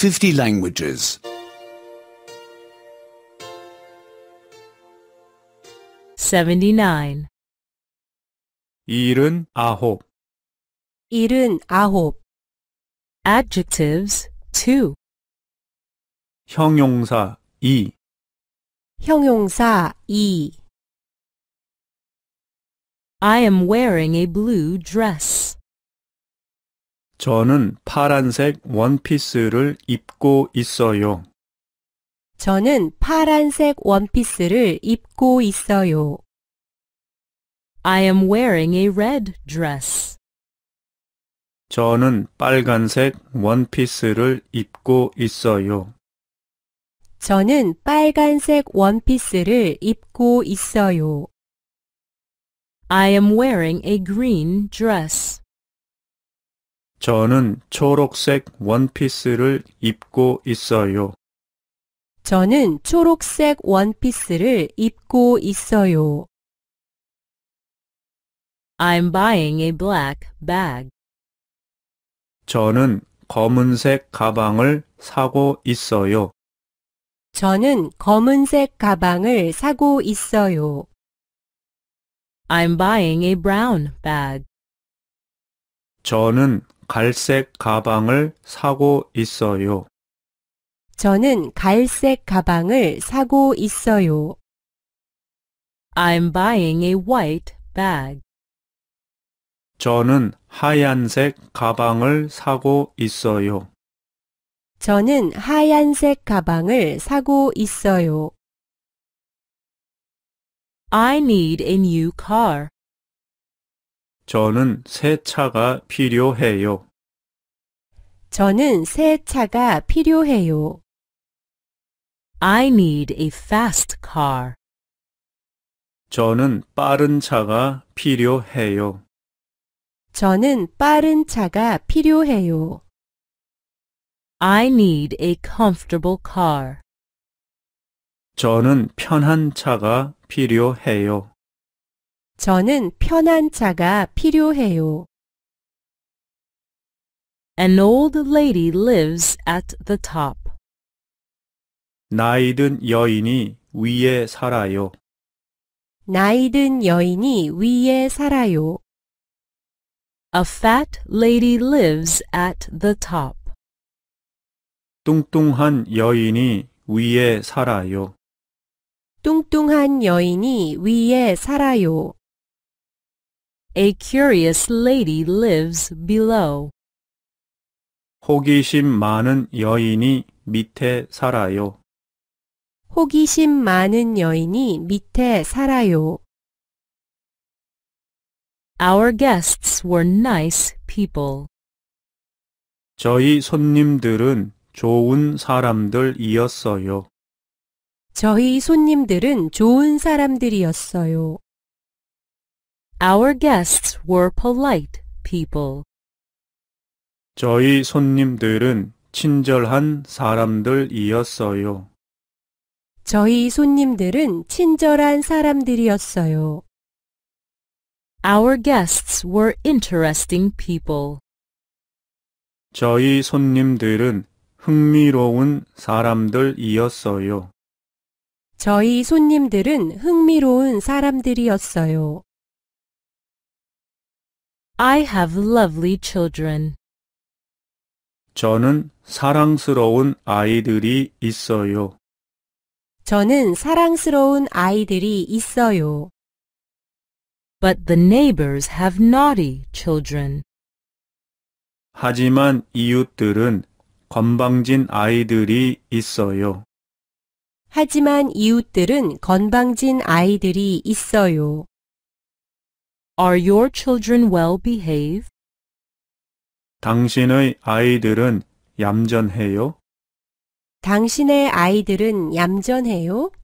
50 languages. 79. 79. 79. Adjectives 2. 형용사 2. 형용사 2. I am wearing a blue dress. 저는 파란색 원피스를 입고 있어요. 저는 파란색 원피스를 입고 있어요. I am wearing a red dress. 저는 빨간색 원피스를 입고 있어요. 저는 빨간색 원피스를 입고 있어요. I am wearing a green dress. 저는 초록색 원피스를 입고 있어요. 저는 초록색 원피스를 입고 있어요. I'm buying a black bag. 저는 검은색 가방을 사고 있어요. 저는 검은색 가방을 사고 있어요. I'm buying a brown bag. 저는 갈색 가방을 사고 있어요. 저는 갈색 가방을 사고 있어요. I'm buying a white bag. 저는 하얀색 가방을 사고 있어요. 저는 하얀색 가방을 사고 있어요. I need a new car. 저는 새 차가 필요해요. 저는 새 차가 필요해요. I need a fast car. 저는 빠른 차가 필요해요. 저는 빠른 차가 필요해요. I need a comfortable car. 저는 편한 차가 필요해요. 저는 편한 차가 필요해요. An old lady lives at the top. 나이든 여인이 위에 살아요. 나이든 여인이 위에 살아요. A fat lady lives at the top. 뚱뚱한 여인이 위에 살아요. 뚱뚱한 여인이 위에 살아요. A curious lady lives below. 호기심 많은 여인이 밑에 살아요. 호기심 많은 여인이 밑에 살아요. Our guests were nice people. 저희 손님들은 좋은 사람들이었어요. 저희 손님들은 좋은 사람들이었어요. Our guests were polite people. 저희 손님들은 친절한 사람들이었어요. 저희 손님들은 친절한 사람들이었어요. Our guests were interesting people. 저희 손님들은 흥미로운 사람들이었어요. 저희 손님들은 흥미로운 사람들이었어요. I have lovely children. 저는 사랑스러운 아이들이 있어요. 저는 사랑스러운 아이들이 있어요. But the neighbors have naughty children. 하지만 이웃들은 건방진 아이들이 있어요. 하지만 이웃들은 건방진 아이들이 있어요. Are your children well behaved? 당신의 아이들은 얌전해요? 당신의 아이들은 얌전해요?